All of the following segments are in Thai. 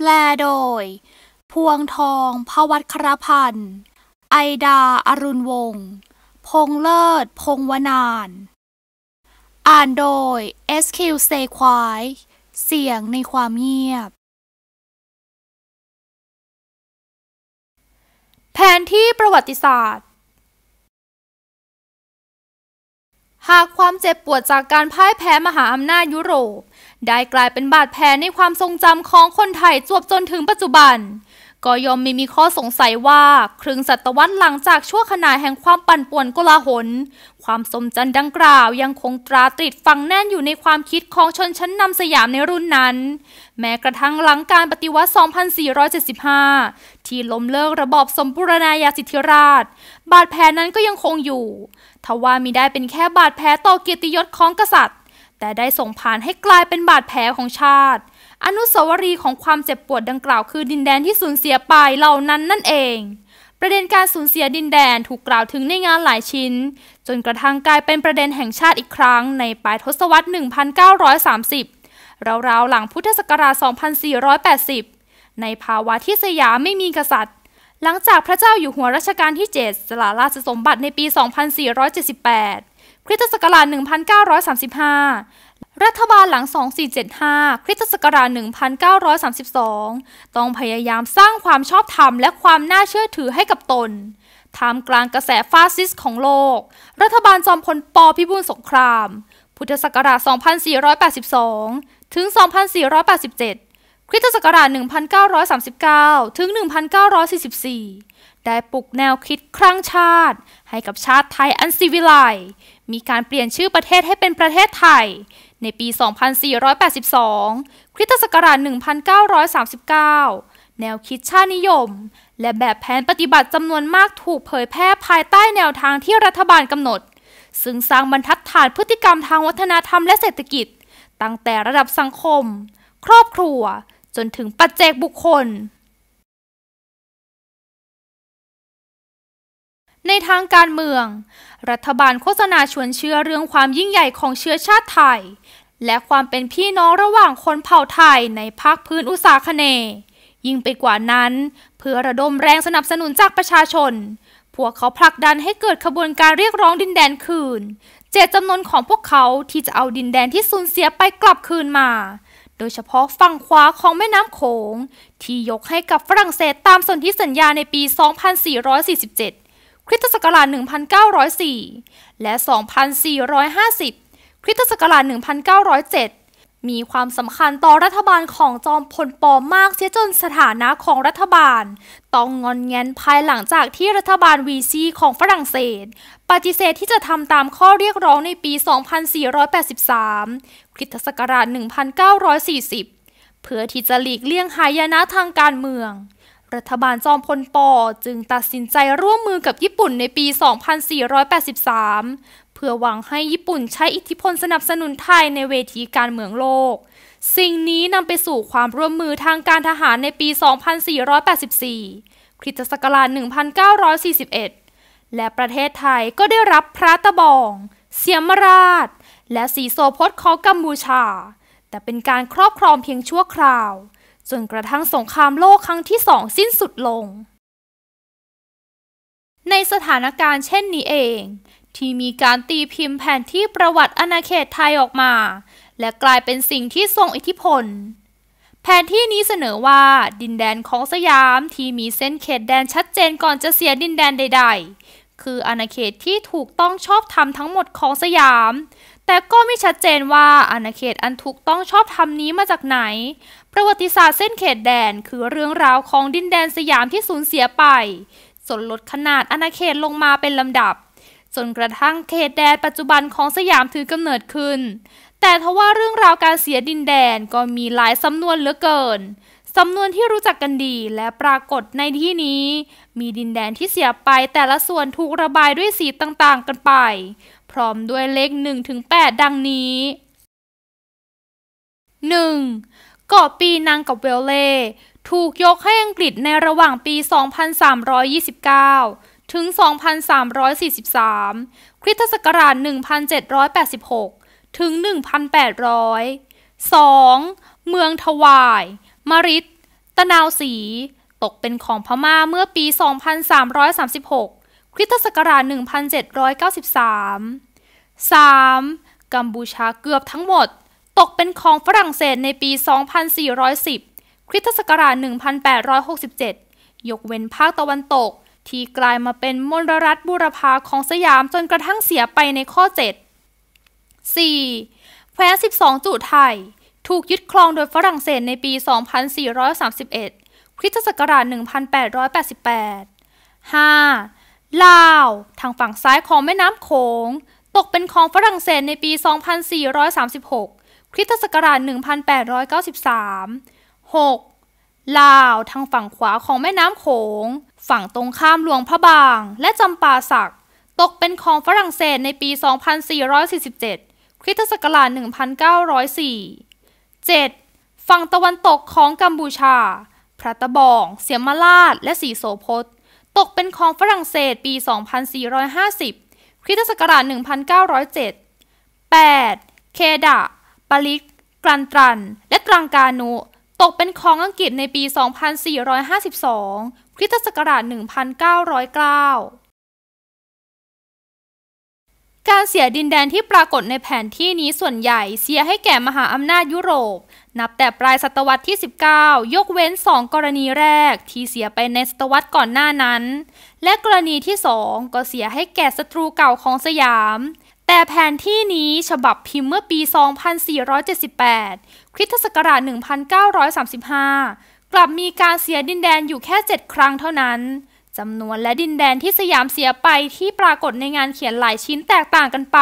แปลโดยพวงทองพวัตครพันธ์ ไอดาอรุณวงศ์ พงเลิศพงวนาน อ่านโดย SQ เซควาย เสียงในความเงียบ แผนที่ประวัติศาสตร์หากความเจ็บปวดจากการพ่ายแพ้มหาอำนาจยุโรป ได้กลายเป็นบาดแผลในความทรงจำของคนไทยจวบจนถึงปัจจุบัน ก็ยอมมีมีข้อสงสัยว่า ครึ่งศตวรรษหลังจากชั่วขณะแห่งความปั่นป่วนกลาหล ความสมจันดังกล่าวยังคงตราตริดฝังแน่นอยู่ในความคิดของชนชั้นนำสยามในรุ่นนั้น แม้กระทั่งหลังการปฏิวัติ 2475 ที่ล้มเลิกระบอบสมบูรณาญาสิทธิราชบาดแผลนั้นก็ยังคงอยู่ทว่ามีได้เป็นแค่บาดแผลต่อเกียรติยศของกษัตริย์ แต่ได้ส่งผ่านให้กลายเป็นบาดแผลของชาติ อนุสาวรีย์ของความเจ็บปวดดังกล่าวคือดินแดนที่สูญเสียไปเหล่านั้นนั่นเอง ประเด็นการสูญเสียดินแดนถูกกล่าวถึงในงานหลายชิ้น จนกระทั่งกลายเป็นประเด็นแห่งชาติอีกครั้งในปลายทศวรรษ 1930 ราวๆหลังพุทธศักราช 2480 ในภาวะที่สยามไม่มีกษัตริย์หลังจากพระเจ้าอยู่หัวรัชกาลที่ 7 สละราชสมบัติในปี 2478 คริสตศักราช 1935 รัฐบาลหลัง 2475 คริสตศักราช 1932 ต้องพยายามสร้างความชอบธรรมและความน่าเชื่อถือให้กับตน ท่ามกลางกระแสฟาสซิสต์ของโลก รัฐบาลจอมพลปพิบูลสงคราม พุทธศักราช 2482 ถึง 2487คริสตศักราช1939ถึง1944 ได้ปลุกแนวคิดครั้งชาติ ให้กับชาติไทยอันซีวิไล มีการเปลี่ยนชื่อประเทศให้เป็นประเทศไทย ในปี 2482คริสตศักราช 1939 แนวคิดชาตินิยม และแบบแผนปฏิบัติจำนวนมากถูกเผยแพร่ภายใต้แนวทางที่รัฐบาลกำหนด ซึ่งสร้างบรรทัดฐานพฤติกรรมทางวัฒนธรรมและเศรษฐกิจ ตั้งแต่ระดับสังคม ครอบครัวจนถึงปัจเจกบุคคล ในทางการเมือง รัฐบาลโฆษณาชวนเชื่อเรื่องความยิ่งใหญ่ของเชื้อชาติไทย และความเป็นพี่น้องระหว่างคนเผ่าไทยในภาคพื้นอุตสาคเนยิ่งไปกว่านั้น เพื่อระดมแรงสนับสนุนจากประชาชน พวกเขาผลักดันให้เกิดขบวนการเรียกร้องดินแดนคืน เจตจำนวนของพวกเขาที่จะเอาดินแดนที่สูญเสียไปกลับคืนมาโดยเฉพาะฝั่งขวาของแม่น้ำโขงที่ยกให้กับฝรั่งเศสตามสนธิสัญญาในปี 2447 คริสตศักราช 1904 และ 2450 คริสตศักราช 1907มีความสำคัญต่อรัฐบาลของจอมพลปอมากเสียจนสถานะของรัฐบาล ต้องงอนแงนภายหลังจากที่รัฐบาลวีซีของฝรั่งเศสปฏิเสธที่จะทำตามข้อเรียกร้องในปี 2483คริสตศักราช 1940เพื่อที่จะหลีกเลี่ยงหายนะทางการเมือง รัฐบาลจอมพลปอจึงตัดสินใจร่วมมือกับญี่ปุ่นในปี 2483เพื่อหวังให้ญี่ปุ่นใช้อิทธิพลสนับสนุนไทยในเวทีการเมืองโลก สิ่งนี้นำไปสู่ความร่วมมือทางการทหารในปี 2484 คริสตศักราช 1941 และประเทศไทยก็ได้รับพระตะบอง เสียมราชและสีโซพศของกัมพูชา แต่เป็นการครอบครองเพียงชั่วคราว จนกระทั่งสงครามโลกครั้งที่สองสิ้นสุดลง ในสถานการณ์เช่นนี้เองที่มีการตีพิมพ์แผนที่ประวัติอาณาเขตไทยออกมา และกลายเป็นสิ่งที่ทรงอิทธิพล แผนที่นี้เสนอว่าดินแดนของสยามที่มีเส้นเขตแดนชัดเจนก่อนจะเสียดินแดนใดๆ คืออาณาเขตที่ถูกต้องชอบธรรมทั้งหมดของสยาม แต่ก็ไม่ชัดเจนว่าอาณาเขตอันถูกต้องชอบธรรมนี้มาจากไหน ประวัติศาสตร์เส้นเขตแดนคือเรื่องราวของดินแดนสยามที่สูญเสียไปส่วนลดขนาดอาณาเขตลงมาเป็นลำดับจนกระทั่งเขตแดนปัจจุบันของสยามถือกำเนิดขึ้น แต่ทว่าเรื่องราวการเสียดินแดนก็มีหลายสำนวนเหลือเกิน สำนวนที่รู้จักกันดีและปรากฏในที่นี้ มีดินแดนที่เสียไปแต่ละส่วนถูกระบายด้วยสีต่างๆกันไป พร้อมด้วยเลข1ถึง8ดังนี้ 1. เกาะปีนังกับเวลเล่ถูกยกให้อังกฤษในระหว่างปี 2329ถึง 2,343 คริสตศักราช 1,786 ถึง 1,800 2. เมืองทวายมาริตตะนาวสี ตกเป็นของพม่าเมื่อปี 2,336 คริสตศักราช 1,793 3. กัมพูชาเกือบทั้งหมด ตกเป็นของฝรั่งเศสในปี 2,410 คริสตศักราช 1,867 ยกเว้นภาคตะวันตกที่กลายมาเป็นมนรัฐบุรพาของสยามจนกระทั่งเสียไปในข้อ 7 4. แคว้น12 จุไทย ถูกยึดครองโดยฝรั่งเศสในปี 2431คริสตศักราช 1888 5. ลาวทางฝั่งซ้ายของแม่น้ำโขงตกเป็นของฝรั่งเศสในปี 2436คริสตศักราช 1893 6. ลาวทางฝั่งขวาของแม่น้ำโขงฝั่งตรงข้ามหลวงพระบาง และจำปาสักตกเป็นของฝรั่งเศสในปี 2447คริสตศักราช 1904 7. ฝั่งตะวันตกของกัมพูชา พระตะบอง เสียมลาดและสีโสพศตกเป็นของฝรั่งเศสปี 2450คริสตศักราช 1907 8. เคดะปาลิก กรันตรัน และตรังกานุ ตกเป็นของอังกฤษในปี 2452คริสตศักราช1909การเสียดินแดนที่ปรากฏในแผนที่นี้ส่วนใหญ่เสียให้แก่มหาอำนาจยุโรป นับแต่ปลายศตวรรษที่ 19 ยกเว้น 2 กรณีแรกที่เสียไปในศตวรรษก่อนหน้านั้น และกรณีที่ 2 ก็เสียให้แก่ศัตรูเก่าของสยาม แต่แผนที่นี้ฉบับพิมพ์เมื่อปี 2478คริสตศักราช 1935กลับมีการเสียดินแดนอยู่แค่ 7ครั้งเท่านั้นจำนวนและดินแดนที่สยามเสียไปที่ปรากฏในงานเขียนหลายชิ้นแตกต่างกันไป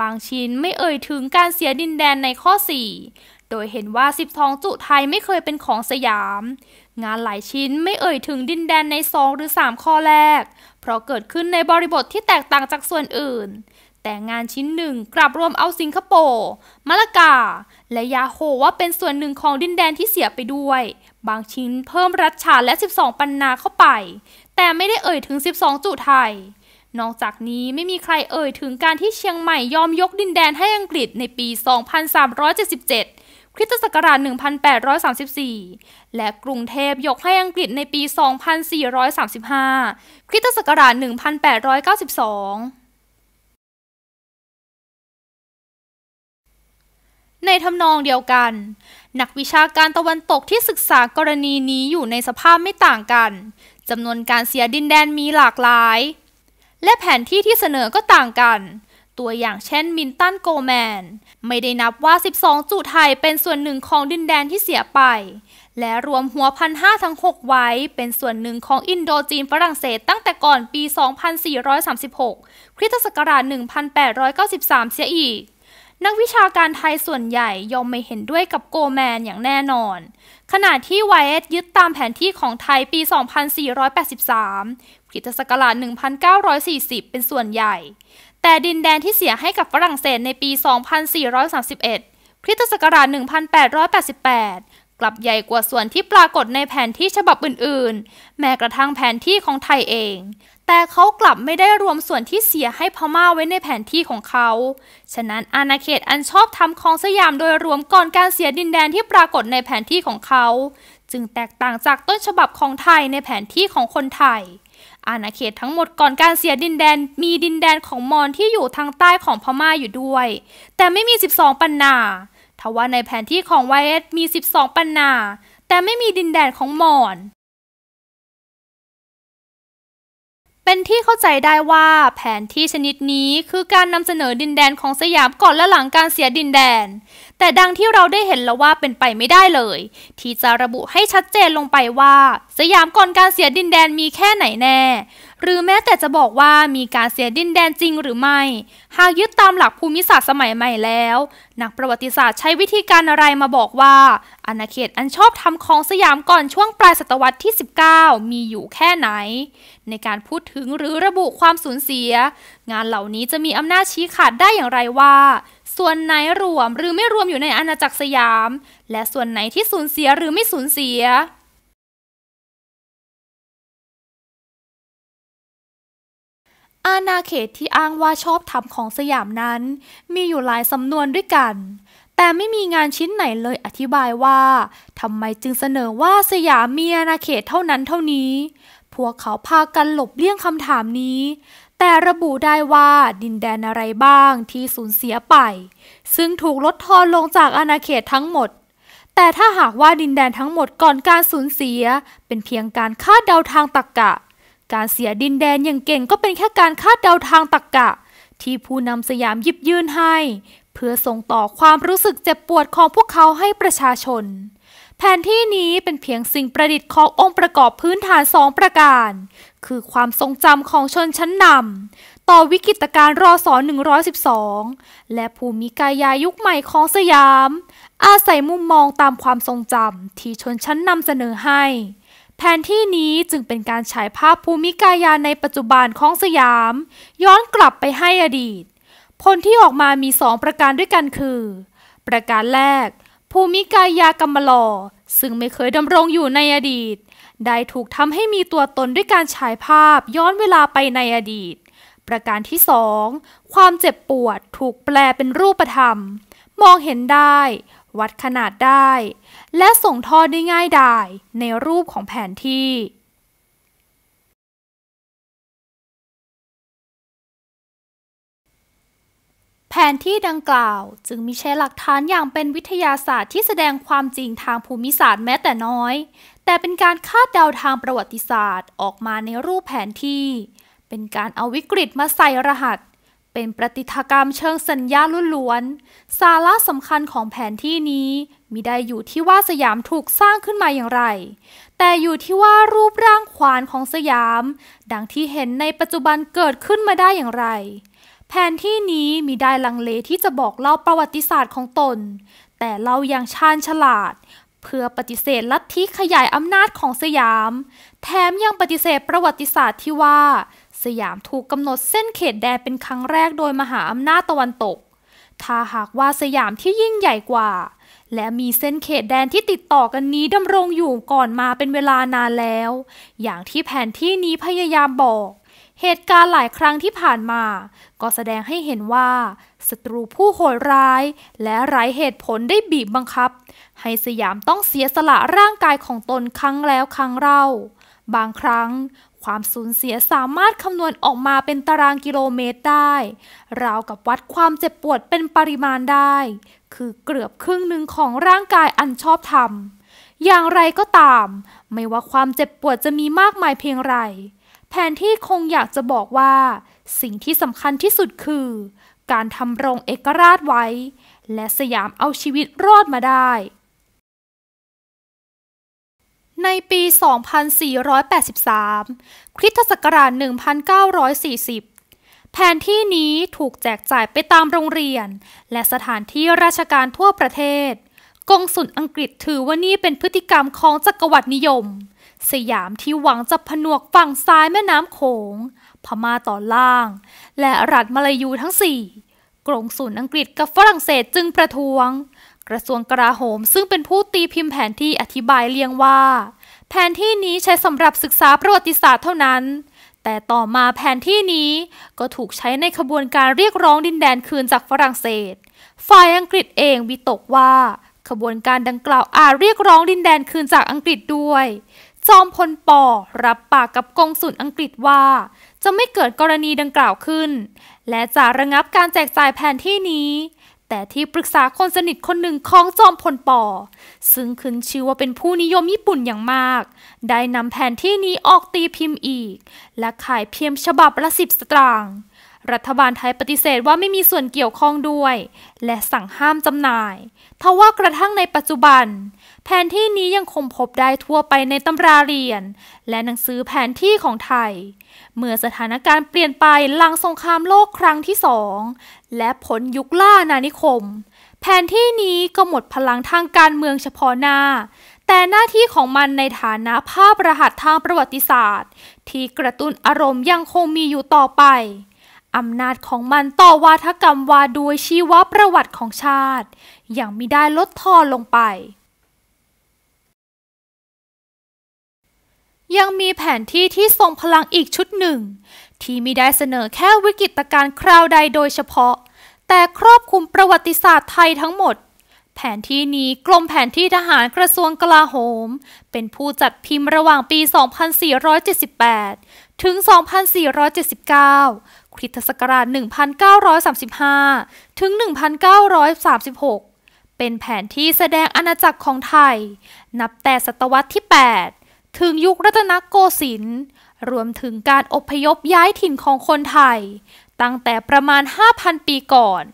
บางชิ้นไม่เอ่ยถึงการเสียดินแดนในข้อ 4 โดยเห็นว่าสิบทองจุไทยไม่เคยเป็นของสยาม งานหลายชิ้นไม่เอ่ยถึงดินแดนในสองหรือ 3 ข้อแรก เพราะเกิดขึ้นในบริบทที่แตกต่างจากส่วนอื่น แต่งานชิ้นหนึ่งกลับรวมเอาสิงคโปร์มะละกา และยาโฮว่าเป็นส่วนหนึ่งของดินแดนที่เสียไปด้วยบางชิ้นเพิ่มรัชชาและ 12 ปันนาเข้าไป แต่ไม่ได้เอ่ยถึง 12 จุไทย นอกจากนี้ไม่มีใครเอ่ยถึงการที่เชียงใหม่ยอมยกดินแดนให้อังกฤษในปี 2377คริสตศักราช 1834 และกรุงเทพยกให้อังกฤษในปี 2435คริสตศักราช 1892ในทำนองเดียวกัน นักวิชาการตะวันตกที่ศึกษากรณีนี้อยู่ในสภาพไม่ต่างกัน จำนวนการเสียดินแดนมีหลากหลาย และแผนที่ที่เสนอก็ต่างกัน ตัวอย่างเช่นมินตันโกแมน ไม่ได้นับว่า 12 จุดไทยเป็นส่วนหนึ่งของดินแดนที่เสียไป และรวมหัวพันห้าทั้ง 6 ไว้ เป็นส่วนหนึ่งของอินโดจีนฝรั่งเศสตั้งแต่ก่อนปี 2436คริสตศักราช 1893 เสียอีกนักวิชาการไทยส่วนใหญ่ ยอมไม่เห็นด้วยกับโกแมนอย่างแน่นอน ขณะที่ไวเอสยึดตามแผนที่ของไทยปี 2483กิจศักราช 1940 เป็นส่วนใหญ่ แต่ดินแดนที่เสียให้กับฝรั่งเศสในปี 2431คิศักราช 1888 กลับใหญ่กว่าส่วนที่ปรากฏในแผนที่ฉบับอื่น ๆ แม้กระทั่งแผนที่ของไทยเองแต่เขากลับไม่ได้รวมส่วนที่เสียให้พม่าไว้ในแผนที่ของเขา ฉะนั้นอาณาเขตอันชอบทำของสยามโดยรวมก่อนการเสียดินแดนที่ปรากฏในแผนที่ของเขา จึงแตกต่างจากต้นฉบับของไทยในแผนที่ของคนไทย อาณาเขตทั้งหมดก่อนการเสียดินแดนมีดินแดนของมอญที่อยู่ทางใต้ของพม่าอยู่ด้วย แต่ไม่มี 12 ปันนาทว่าในแผนที่ของไวเอสมี 12 ปันนา แต่ไม่มีดินแดนของมอญเป็นที่เข้าใจได้ว่าแผนที่ชนิดนี้คือการนำเสนอดินแดนของสยามก่อนและหลังการเสียดินแดน แต่ดังที่เราได้เห็นแล้วว่าเป็นไปไม่ได้เลย ที่จะระบุให้ชัดเจนลงไปว่า สยามก่อนการเสียดินแดนมีแค่ไหนแน่หรือแม้แต่จะบอกว่ามีการเสียดินแดนจริงหรือไม่ หากยึดตามหลักภูมิศาสตร์สมัยใหม่แล้ว นักประวัติศาสตร์ใช้วิธีการอะไรมาบอกว่าอาณาเขตอันชอบทำของสยามก่อนช่วงปลายศตวรรษที่ 19 มีอยู่แค่ไหน ในการพูดถึงหรือระบุความสูญเสีย งานเหล่านี้จะมีอำนาจชี้ขาดได้อย่างไรว่า ส่วนไหนรวมหรือไม่รวมอยู่ในอาณาจักรสยาม และส่วนไหนที่สูญเสียหรือไม่สูญเสียอาณาเขตที่อ้างว่าชอบทำของสยามนั้นมีอยู่หลายสำนวนด้วยกัน แต่ไม่มีงานชิ้นไหนเลยอธิบายว่าทำไมจึงเสนอว่าสยามมีอาณาเขตเท่านั้นเท่านี้ พวกเขาพากันหลบเลี่ยงคำถามนี้ แต่ระบุได้ว่าดินแดนอะไรบ้างที่สูญเสียไป ซึ่งถูกลดทอนลงจากอาณาเขตทั้งหมด แต่ถ้าหากว่าดินแดนทั้งหมดก่อนการสูญเสียเป็นเพียงการคาดเดาทางตรรกกะการเสียดินแดนอย่างเก่งก็เป็นแค่การคาดเดาทางตรรกกะที่ผู้นำสยามยิบยื่นให้ เพื่อส่งต่อความรู้สึกเจ็บปวดของพวกเขาให้ประชาชน แผนที่นี้เป็นเพียงสิ่งประดิษฐ์ขององค์ประกอบพื้นฐานสองประการ คือความทรงจำของชนชั้นนำต่อวิกฤตการรอสอ112 และภูมิกายายุคใหม่ของสยาม อาศัยมุมมองตามความทรงจำที่ชนชั้นนำเสนอให้แผนที่นี้จึงเป็นการฉายภาพภูมิกายาในปัจจุบันของสยาม ย้อนกลับไปให้อดีตผลที่ออกมามีสองประการด้วยกันคือ ประการแรก ภูมิกายากรรมลอซึ่งไม่เคยดำรงอยู่ในอดีต ได้ถูกทำให้มีตัวตนด้วยการฉายภาพย้อนเวลาไปในอดีต ประการที่สองความเจ็บปวดถูกแปลเป็นรูปธรรม มองเห็นได้วัดขนาดได้และส่งทอดได้ง่ายดายในรูปของแผนที่ แผนที่ดังกล่าวจึงมีใช่หลักฐานอย่างเป็นวิทยาศาสตร์ที่แสดงความจริงทางภูมิศาสตร์แม้แต่น้อย แต่เป็นการคาดเดาทางประวัติศาสตร์ออกมาในรูปแผนที่ เป็นการเอาวิกฤตมาใส่รหัสเป็นปฏะติถกรรมเชิงสัญญาล้วนๆสาระสำคัญของแผนที่นี้มิได้อยู่ที่ว่าสยามถูกสร้างขึ้นมาอย่างไร แต่อยู่ที่ว่ารูปร่างขวานของสยาม ดังที่เห็นในปัจจุบันเกิดขึ้นมาได้อย่างไร แผนที่นี้มิได้ลังเลที่จะบอกเล่าประวัติศาสตร์ของตน แต่เล่าอย่างชาญฉลาด เพื่อปฏิเสธลัทธิขยายอำนาจของสยาม แถมยังปฏิเสธประวัติศาสตร์ที่ว่าสยามถูกกำหนดเส้นเขตแดนเป็นครั้งแรกโดยมหาอำนาจตะวันตก ถ้าหากว่าสยามที่ยิ่งใหญ่กว่า และมีเส้นเขตแดนที่ติดต่อกันนี้ ดำรงอยู่ก่อนมาเป็นเวลานานแล้ว อย่างที่แผนที่นี้พยายามบอก เหตุการณ์หลายครั้งที่ผ่านมา ก็แสดงให้เห็นว่าศัตรูผู้โหดร้าย และไร้เหตุผลได้บีบบังคับ ให้สยามต้องเสียสละร่างกายของตนครั้งแล้วครั้งเล่า บางครั้งความสูญเสียสามารถคำนวณออกมาเป็นตารางกิโลเมตรได้ราวกับวัดความเจ็บปวดเป็นปริมาณได้ คือเกือบครึ่งหนึ่งของร่างกายอันชอบธรรม อย่างไรก็ตาม ไม่ว่าความเจ็บปวดจะมีมากมายเพียงไรแผนที่คงอยากจะบอกว่าสิ่งที่สำคัญที่สุดคือ การทำรงเอกราชไว้ และสยามเอาชีวิตรอดมาได้ในปี 2483 คริสตศักราช 1940 แผนที่นี้ถูกแจกจ่ายไปตามโรงเรียน และสถานที่ราชการทั่วประเทศ กงสุลอังกฤษถือว่านี่เป็นพฤติกรรมของจักรวรรดินิยม สยามที่หวังจะผนวกฝั่งซ้ายแม่น้ำโขง พม่าตอนล่าง และรัฐมาลายูทั้งสี่กรงสุนอังกฤษกับฝรั่งเศสจึงประท้วงกระทรวงกลาโหมซึ่งเป็นผู้ตีพิมพ์แผนที่อธิบายเลียงว่า แผนที่นี้ใช้สำหรับศึกษาประวัติศาสตร์เท่านั้น แต่ต่อมาแผนที่นี้ก็ถูกใช้ในขบวนการเรียกร้องดินแดนคืนจากฝรั่งเศสฝ่ายอังกฤษเอง วิตกว่า ขบวนการดังกล่าวอาจเรียกร้องดินแดนคืนจากอังกฤษด้วยจอมพลปอรับปากกับกองสุนอังกฤษว่า จะไม่เกิดกรณีดังกล่าวขึ้น และจะระงับการแจกจ่ายแผนที่นี้แต่ที่ปรึกษาคนสนิทคนหนึ่งของจอมพลปอซึ่งขึ้นชื่อว่าเป็นผู้นิยมญี่ปุ่นอย่างมาก ได้นำแผนที่นี้ออกตีพิมพ์อีก และขายเพียงฉบับละสิบสตางค์รัฐบาลไทยปฏิเสธว่าไม่มีส่วนเกี่ยวข้องด้วยและสั่งห้ามจำหน่ายทว่ากระทั่งในปัจจุบัน แผนที่นี้ยังคงพบได้ทั่วไปในตำราเรียนและหนังสือแผนที่ของไทย เมื่อสถานการณ์เปลี่ยนไปหลังสงครามโลกครั้งที่สองและผลยุคล่านานิคม แผนที่นี้ก็หมดพลังทางการเมืองเฉพาะหน้า แต่หน้าที่ของมันในฐานะภาพรหัสทางประวัติศาสตร์ที่กระตุ้นอารมณ์ยังคงมีอยู่ต่อไปอำนาจของมันต่อวาทกรรมว่าด้วยชีวประวัติของชาติ ยังมิได้ลดทอนลงไป ยังมีแผนที่ที่ทรงพลังอีกชุดหนึ่ง ที่มิได้เสนอแค่วิกฤตการณ์คราวใดโดยเฉพาะ แต่ครอบคลุมประวัติศาสตร์ไทยทั้งหมด แผนที่นี้กรมแผนที่ทหารกระทรวงกลาโหม เป็นผู้จัดพิมพ์ระหว่างปี 2478 ถึง 2479คริสตศักราช1935 ถึง 1936 เป็นแผนที่แสดงอาณาจักรของไทย นับแต่ศตวรรษที่ 8 ถึงยุครัตนโกสินทร์ รวมถึงการอพยพย้ายถิ่นของคนไทย ตั้งแต่ประมาณ 5,000 ปีก่อน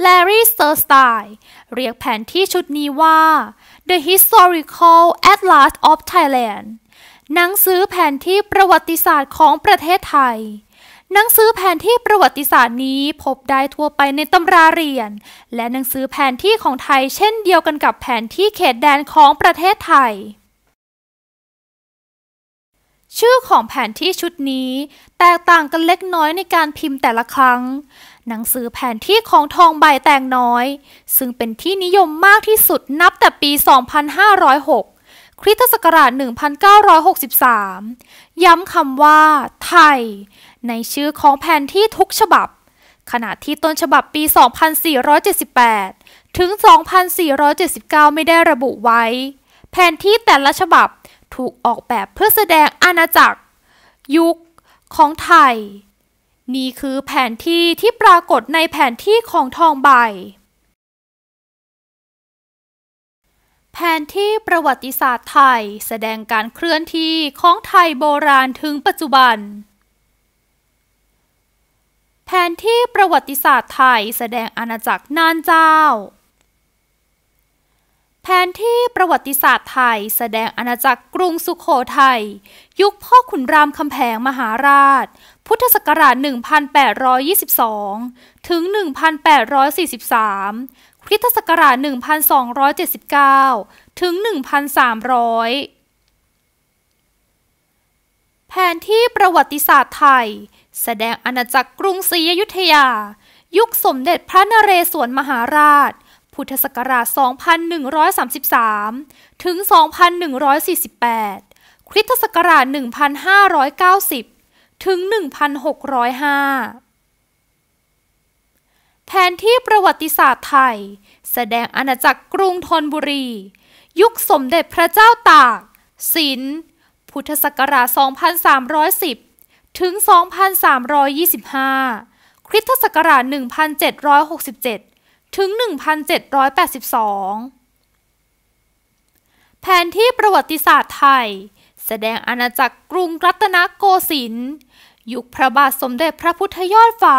แลรี่สเตอร์สไตล์เรียกแผนที่ชุดนี้ว่า The Historical Atlas of Thailand หนังสือแผนที่ประวัติศาสตร์ของประเทศไทย หนังสือแผนที่ประวัติศาสตร์นี้พบได้ทั่วไปในตำราเรียน และหนังสือแผนที่ของไทยเช่นเดียวกันกับแผนที่เขตแดนของประเทศไทย ชื่อของแผนที่ชุดนี้แตกต่างกันเล็กน้อยในการพิมพ์แต่ละครั้ง หนังสือแผนที่ของทองใบแตงน้อยซึ่งเป็นที่นิยมมากที่สุดนับแต่ปี 2506คริสตศักราช1963 ย้ำคำว่า ไทย ในชื่อของแผนที่ทุกฉบับ ขณะที่ต้นฉบับปี 2478 ถึง 2479 ไม่ได้ระบุไว้ แผนที่แต่ละฉบับถูกออกแบบเพื่อแสดงอาณาจักรยุคของไทย นี่คือแผนที่ที่ปรากฏในแผนที่ของทองใบแผนที่ประวัติศาสตร์ไทยแสดงการเคลื่อนที่ของไทยโบราณถึงปัจจุบัน แผนที่ประวัติศาสตร์ไทยแสดงอาณาจักรนานเจ้า แผนที่ประวัติศาสตร์ไทยแสดงอาณาจักรกรุงสุขโขทยัยยุคพ่อขุนรามคำแหงมหาราชพุทธศักราช1822ถึง1843คริสตศักราช 1279 ถึง 1,300 แผนที่ประวัติศาสตร์ไทย แสดงอาณาจักรกรุงศรีอยุธยา ยุคสมเด็จพระนเรศวรมหาราชพุทธศักราช2133 ถึง 2148คริสตศักราช 1590 ถึง 1605แผนที่ประวัติศาสตร์ไทย แสดงอาณาจักรกรุงธนบุรี ยุคสมเด็จพระเจ้าตากสิน พุทธศักราช 2310 ถึง 2325 คริสตศักราช 1767 ถึง 1782 แผนที่ประวัติศาสตร์ไทย แสดงอาณาจักรกรุงรัตนโกสินทร์ยุคพระบาทสมเด็จพระพุทธยอดฟ้า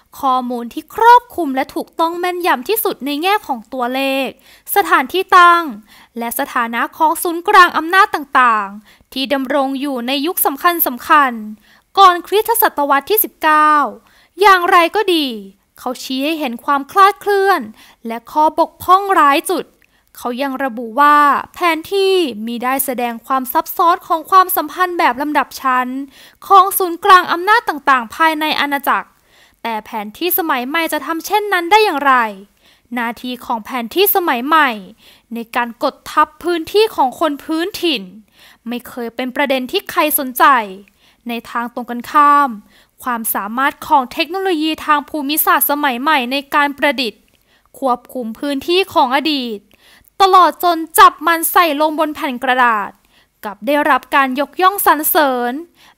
ข้อมูลที่ครอบคลุมและถูกต้องแม่นยำที่สุดในแง่ของตัวเลข สถานที่ตั้ง และสถานะของศูนย์กลางอำนาจต่างๆ ที่ดำรงอยู่ในยุคสำคัญสำคัญ ก่อนคริสตศตวรรษที่ 19 อย่างไรก็ดี เขาชี้ให้เห็นความคลาดเคลื่อนและข้อบกพร่องร้ายจุด เขายังระบุว่าแผนที่มีได้แสดงความซับซ้อนของความสัมพันธ์แบบลำดับชั้นของศูนย์กลางอำนาจต่างๆ ภายในอาณาจักรแต่แผนที่สมัยใหม่จะทำเช่นนั้นได้อย่างไร นาทีของแผนที่สมัยใหม่ในการกดทับพื้นที่ของคนพื้นถิ่น ไม่เคยเป็นประเด็นที่ใครสนใจ ในทางตรงกันข้าม ความสามารถของเทคโนโลยีทางภูมิศาสตร์สมัยใหม่ในการประดิษฐ์ ควบคุมพื้นที่ของอดีตตลอดจนจับมันใส่ลงบนแผ่นกระดาษกับได้รับการยกย่องสรรเสริญ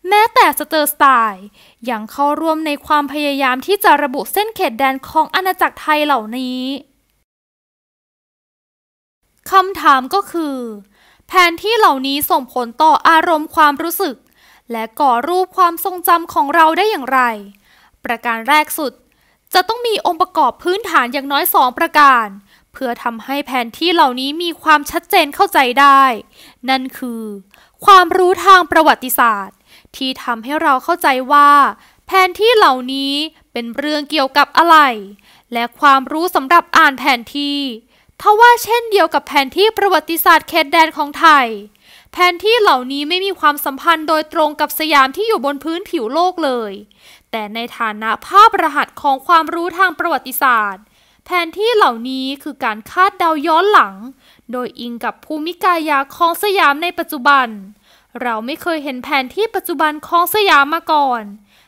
แม้แต่สเตอร์สไตล์ยังเข้าร่วมในความพยายามที่จะระบุเส้นเขตแดนของอาณาจักรไทยเหล่านี้ คำถามก็คือ แผนที่เหล่านี้ส่งผลต่ออารมณ์ความรู้สึก และก่อรูปความทรงจำของเราได้อย่างไร ประการแรกสุด จะต้องมีองค์ประกอบพื้นฐานอย่างน้อยสองประการ เพื่อทำให้แผนที่เหล่านี้มีความชัดเจนเข้าใจได้ นั่นคือ ความรู้ทางประวัติศาสตร์ที่ทำให้เราเข้าใจว่าแผนที่เหล่านี้เป็นเรื่องเกี่ยวกับอะไร และความรู้สำหรับอ่านแผนที่ทว่าเช่นเดียวกับแผนที่ประวัติศาสตร์เขตแดนของไทย แผนที่เหล่านี้ไม่มีความสัมพันธ์โดยตรงกับสยามที่อยู่บนพื้นผิวโลกเลย แต่ในฐานะภาพรหัสของความรู้ทางประวัติศาสตร์ แผนที่เหล่านี้คือการคาดเดาย้อนหลัง โดยอิงกับภูมิกายาของสยามในปัจจุบันเราไม่เคยเห็นแผนที่ปัจจุบันของสยามมาก่อน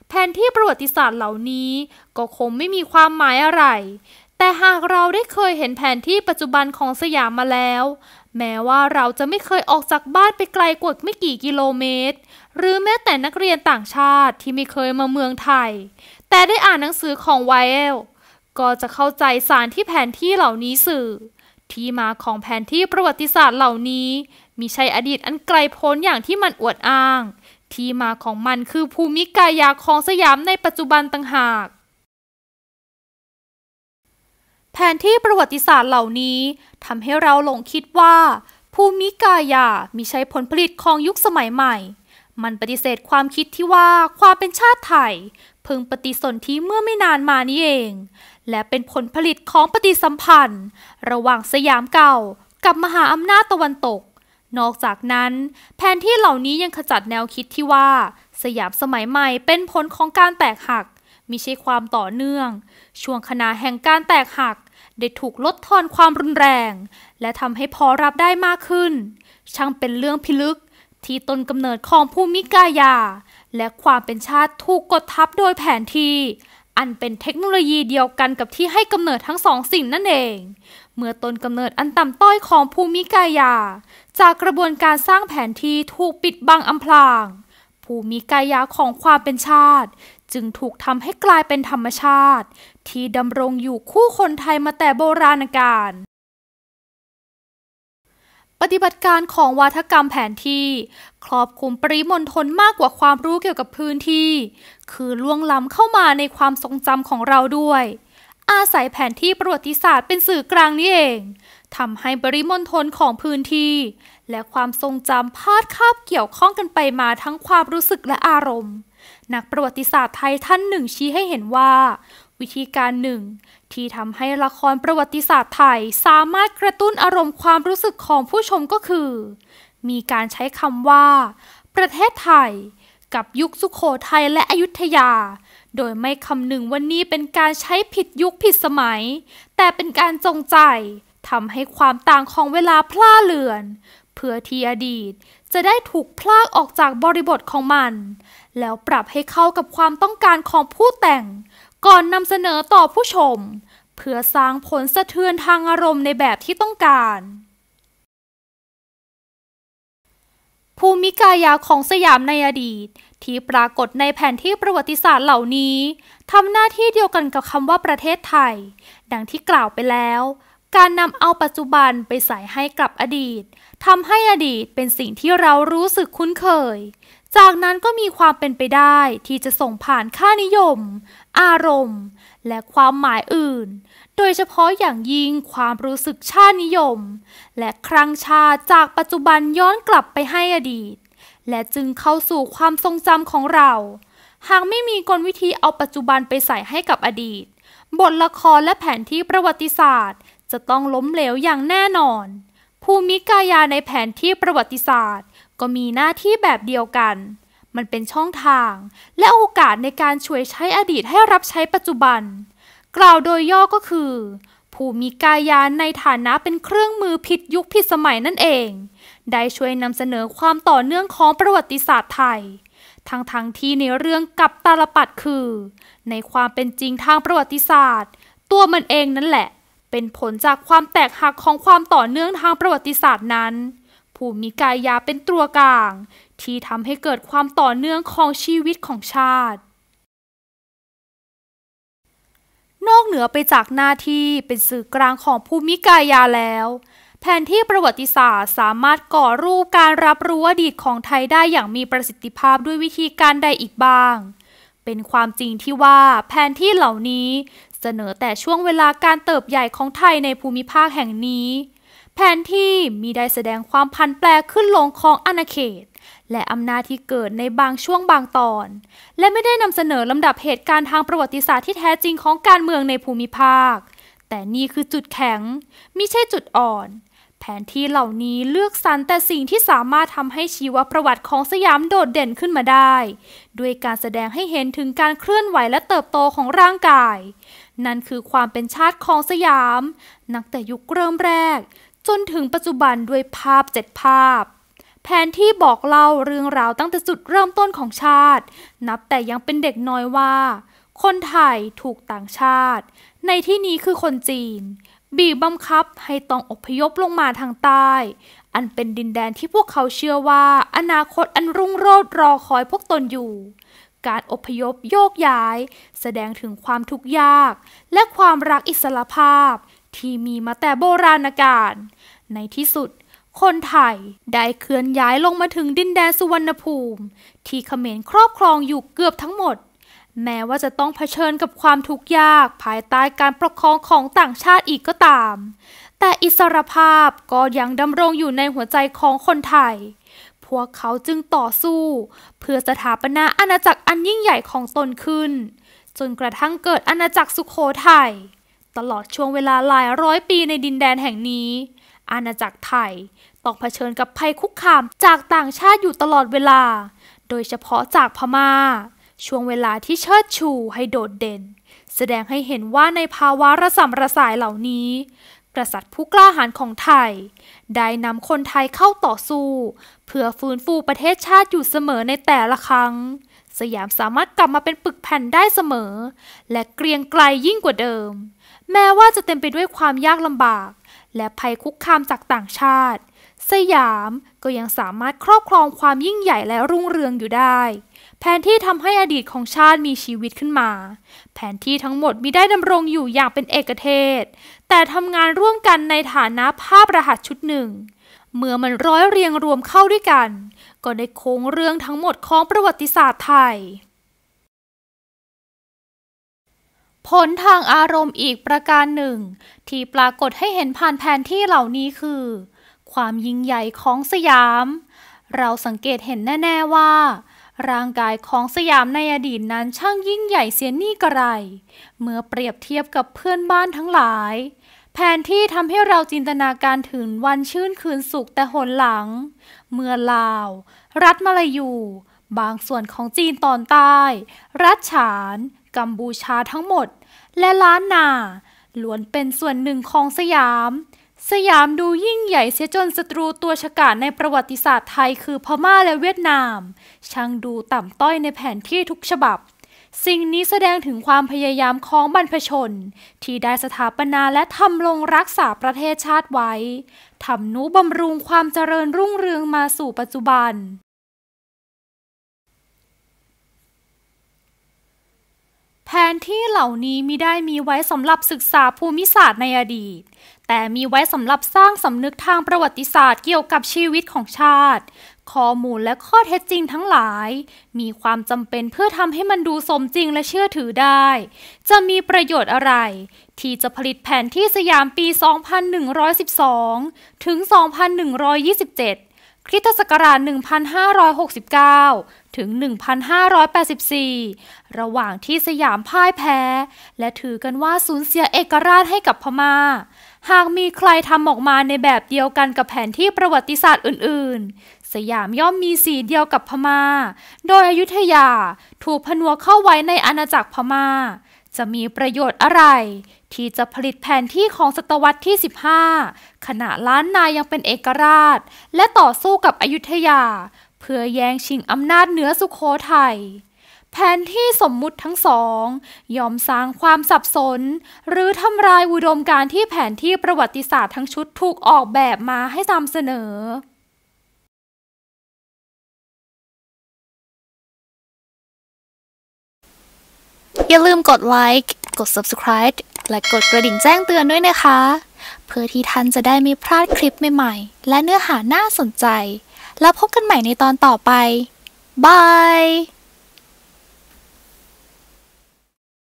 แผนที่ประวัติศาสตร์เหล่านี้ก็คงไม่มีความหมายอะไร แต่หากเราได้เคยเห็นแผนที่ปัจจุบันของสยามมาแล้ว แม้ว่าเราจะไม่เคยออกจากบ้านไปไกลกว่าไม่กี่กิโลเมตร หรือแม้แต่นักเรียนต่างชาติที่ไม่เคยมาเมืองไทย แต่ได้อ่านหนังสือของไวเอลก็จะเข้าใจสารที่แผนที่เหล่านี้สื่อที่มาของแผนที่ประวัติศาสตร์เหล่านี้ มีใช่อดีตอันไกลโพ้นอย่างที่มันอวดอ้าง ที่มาของมันคือภูมิกายาของสยามในปัจจุบันต่างหาก แผนที่ประวัติศาสตร์เหล่านี้ทำให้เราหลงคิดว่า ภูมิกายามีใช่ผลผลิตของยุคสมัยใหม่ มันปฏิเสธความคิดที่ว่าความเป็นชาติไทยเพิ่งปฏิสนธิเมื่อไม่นานมานี้เองและเป็นผลผลิตของปฏิสัมพันธ์ ระหว่างสยามเก่ากับมหาอำนาจตะวันตก นอกจากนั้น แผนที่เหล่านี้ยังขจัดแนวคิดที่ว่า สยามสมัยใหม่เป็นผลของการแตกหักมิใช่ความต่อเนื่อง ช่วงขณะแห่งการแตกหัก ได้ถูกลดทอนความรุนแรง และทำให้พอรับได้มากขึ้น ช่างเป็นเรื่องพิลึก ที่ต้นกำเนิดของภูมิกายา และความเป็นชาติถูกกดทับโดยแผนที่อันเป็นเทคโนโลยีเดียวกันกับที่ให้กำเนิดทั้งสองสิ่งนั่นเอง เมื่อต้นกำเนิดอันต่ำต้อยของภูมิกายา จากกระบวนการสร้างแผนที่ถูกปิดบังอำพราง ภูมิกายาของความเป็นชาติ จึงถูกทำให้กลายเป็นธรรมชาติ ที่ดำรงอยู่คู่คนไทยมาแต่โบราณกาลปฏิบัติการของวาทกรรมแผนที่ ครอบคลุมปริมณฑลมากกว่าความรู้เกี่ยวกับพื้นที่ คือล่วงล้ำเข้ามาในความทรงจำของเราด้วย อาศัยแผนที่ประวัติศาสตร์ เป็นสื่อกลางนี่เองทำให้ปริมณฑลของพื้นที่ และความทรงจำพาดคาบเกี่ยวข้องกันไปมาทั้งความรู้สึกและอารมณ์ นักประวัติศาสตร์ไทยท่านหนึ่งชี้ให้เห็นว่าวิธีการหนึ่ง ที่ทำให้ละครประวัติศาสตร์ไทยสามารถกระตุ้นอารมณ์ความรู้สึกของผู้ชมก็คือ มีการใช้คำว่า ประเทศไทย กับยุคสุขโขทัยและอยุธยา โดยไม่คำนึงว่านี่เป็นการใช้ผิดยุคผิดสมัย แต่เป็นการจงใจทำให้ความต่างของเวลาพล่าเลือน เพื่อที่อดีตจะได้ถูกพลากออกจากบริบทของมัน แล้วปรับให้เข้ากับความต้องการของผู้แต่งก่อนนำเสนอต่อผู้ชม เพื่อสร้างผลสะเทือนทางอารมณ์ในแบบที่ต้องการ ภูมิกายาของสยามในอดีตที่ปรากฏในแผนที่ประวัติศาสตร์เหล่านี้ทำหน้าที่เดียวกันกับคำว่าประเทศไทย ดังที่กล่าวไปแล้ว การนำเอาปัจจุบันไปใส่ให้กับอดีตทำให้อดีตเป็นสิ่งที่เรารู้สึกคุ้นเคย จากนั้นก็มีความเป็นไปได้ที่จะส่งผ่านค่านิยมอารมณ์ และความหมายอื่น โดยเฉพาะอย่างยิ่งความรู้สึกชาตินิยม และครั้งชาติจากปัจจุบันย้อนกลับไปให้อดีต และจึงเข้าสู่ความทรงจำของเรา หากไม่มีกลวิธีเอาปัจจุบันไปใส่ให้กับอดีต บทละครและแผนที่ประวัติศาสตร์ จะต้องล้มเหลวอย่างแน่นอนภูมิกายาในแผนที่ประวัติศาสตร์ ก็มีหน้าที่แบบเดียวกันมันเป็นช่องทาง และโอกาสในการช่วยใช้อดีตให้รับใช้ปัจจุบัน กล่าวโดยย่อก็คือผู้มีกายานในฐานะเป็นเครื่องมือผิดยุคผิดสมัยนั่นเอง ได้ช่วยนำเสนอความต่อเนื่องของประวัติศาสตร์ไทย ทั้งๆทที่ในเรื่องกับตาลปัดคือ ในความเป็นจริงทางประวัติศาสตร์ ตัวมันเองนั่นแหละ เป็นผลจากความแตกหักของความต่อเนื่องทางประวัติศาสตร์นั้นผู้มีกายาเป็นตัวกลางที่ทำให้เกิดความต่อเนื่องของชีวิตของชาติ นอกเหนือไปจากหน้าที่เป็นสื่อกลางของภูมิกายาแล้ว แผนที่ประวัติศาสตร์สามารถก่อรูปการรับรู้อดีตของไทยได้อย่างมีประสิทธิภาพด้วยวิธีการใดอีกบ้าง เป็นความจริงที่ว่าแผนที่เหล่านี้เสนอแต่ช่วงเวลาการเติบใหญ่ของไทยในภูมิภาคแห่งนี้ แผนที่มีได้แสดงความพันแปรขึ้นลงของอาณาเขตและอำนาจที่เกิดในบางช่วงบางตอน และไม่ได้นำเสนอลำดับเหตุการณ์ทางประวัติศาสตร์ที่แท้จริงของการเมืองในภูมิภาค แต่นี่คือจุดแข็งมิใช่จุดอ่อน แผนที่เหล่านี้เลือกสรรแต่สิ่งที่สามารถทำให้ชีวประวัติของสยามโดดเด่นขึ้นมาได้ ด้วยการแสดงให้เห็นถึงการเคลื่อนไหวและเติบโตของร่างกาย นั่นคือความเป็นชาติของสยาม นักแต่ยุคเริ่มแรก จนถึงปัจจุบันด้วยภาพเจ็ดภาพแผนที่บอกเล่าเรื่องราวตั้งแต่จุดเริ่มต้นของชาติ นับแต่ยังเป็นเด็กน้อยว่า คนไทยถูกต่างชาติ ในที่นี้คือคนจีน บีบบังคับให้ต้องอพยพลงมาทางใต้ อันเป็นดินแดนที่พวกเขาเชื่อว่า อนาคตอันรุ่งโรจน์รอคอยพวกตนอยู่ การอพยพโยกย้าย แสดงถึงความทุกข์ยาก และความรักอิสรภาพ ที่มีมาแต่โบราณกาลในที่สุดคนไทย ได้เคลื่อนย้ายลงมาถึงดินแดนสุวรรณภูมิ ที่เขมรครอบครองอยู่เกือบทั้งหมด แม้ว่าจะต้องเผชิญกับความทุกข์ยาก ภายใต้การปกครองของต่างชาติอีกก็ตาม แต่อิสรภาพก็ยังดำรงอยู่ในหัวใจของคนไทย พวกเขาจึงต่อสู้ เพื่อสถาปนาอาณาจักรอันยิ่งใหญ่ของตนขึ้น จนกระทั่งเกิดอาณาจักรสุขโขทยัยตลอดช่วงเวลาหลายร้อยปีในดินแดนแห่งนี้อาณาจักรไทยต้องเผชิญกับภัยคุกคามจากต่างชาติอยู่ตลอดเวลา โดยเฉพาะจากพมา่า ช่วงเวลาที่เชิดชูให้โดดเด่น แสดงให้เห็นว่าในภาวะระสำระสายเหล่านี้กษัตริย์ผู้กล้าหาญของไทย ได้นำคนไทยเข้าต่อสู้ เพื่อฟื้นฟูประเทศชาติอยู่เสมอในแต่ละครั้ง สยามสามารถกลับมาเป็นปึกแผ่นได้เสมอ และเกรียงไกลยิ่งกว่าเดิม แม้ว่าจะเต็มไปด้วยความยากลำบากและภัยคุกคามจากต่างชาติ สยามก็ยังสามารถครอบครองความยิ่งใหญ่และรุ่งเรืองอยู่ได้ แผนที่ทำให้อดีตของชาติมีชีวิตขึ้นมา แผนที่ทั้งหมดมีได้ดำรงอยู่อย่างเป็นเอกเทศ แต่ทำงานร่วมกันในฐานะภาพรหัสชุดหนึ่ง เมื่อมันร้อยเรียงรวมเข้าด้วยกัน ก็ได้โค้งเรื่องทั้งหมดของประวัติศาสตร์ไทยผลทางอารมณ์อีกประการหนึ่ง ที่ปรากฏให้เห็นผ่านแผนที่เหล่านี้คือ ความยิ่งใหญ่ของสยาม เราสังเกตเห็นแน่ๆว่า ร่างกายของสยามในอดีตนั้นช่างยิ่งใหญ่เสียนี่กระไรเมื่อเปรียบเทียบกับเพื่อนบ้านทั้งหลาย แผนที่ทำให้เราจินตนาการถึงวันชื่นคืนสุขแต่หนหลัง เมื่อลาวรัฐมาลายูบางส่วนของจีนตอนใต้ รัฐฉานกัมพูชาทั้งหมด และล้านนาล้วนเป็นส่วนหนึ่งของสยาม สยามดูยิ่งใหญ่เสียจนศัตรูตัวฉกาจในประวัติศาสตร์ไทยคือพม่าและเวียดนามช่างดูต่ำต้อยในแผนที่ทุกฉบับ สิ่งนี้แสดงถึงความพยายามของบรรพชน ที่ได้สถาปนาและทำลงรักษาประเทศชาติไว้ทำนุบำรุงความเจริญรุ่งเรืองมาสู่ปัจจุบันแผนที่เหล่านี้มิได้มีไว้สำหรับศึกษาภูมิศาสตร์ในอดีต แต่มีไว้สำหรับสร้างสำนึกทางประวัติศาสตร์เกี่ยวกับชีวิตของชาติ ข้อมูลและข้อเท็จจริงทั้งหลายมีความจำเป็นเพื่อทำให้มันดูสมจริงและเชื่อถือได้ จะมีประโยชน์อะไรที่จะผลิตแผนที่สยามปี 2112 ถึง 2127คริสตศักราช1569 ถึง 1584 ระหว่างที่สยามพ่ายแพ้ และถือกันว่าสูญเสียเอกราชให้กับพมา่า หากมีใครทำออกมาในแบบเดียวกันกับแผนที่ประวัติศาสตร์อื่นๆ สยามย่อมมีสีเดียวกับพมา่า โดยอยุธยาถูกพนวกเข้าไว้ในอาณาจักรพมา่า จะมีประโยชน์อะไรที่จะผลิตแผนที่ของศตวรรษที่ 15 ขณะล้านนายังเป็นเอกราช และต่อสู้กับอยุธยา เพื่อแย่งชิงอำนาจเหนือสุโขทยัยแผนที่สมมุติทั้งสองยอมสร้างความสับสน หรือทำลายอุดมการที่แผนที่ประวัติศาสตร์ทั้งชุดถูกออกแบบมาให้นำเสนออย่าลืมกดไลค์ กด subscribe และกดกระดิ่งแจ้งเตือนด้วยนะคะ เพื่อที่ท่านจะได้ไม่พลาดคลิปใหม่ๆและเนื้อหาน่าสนใจ แล้วพบกันใหม่ในตอนต่อไปบาย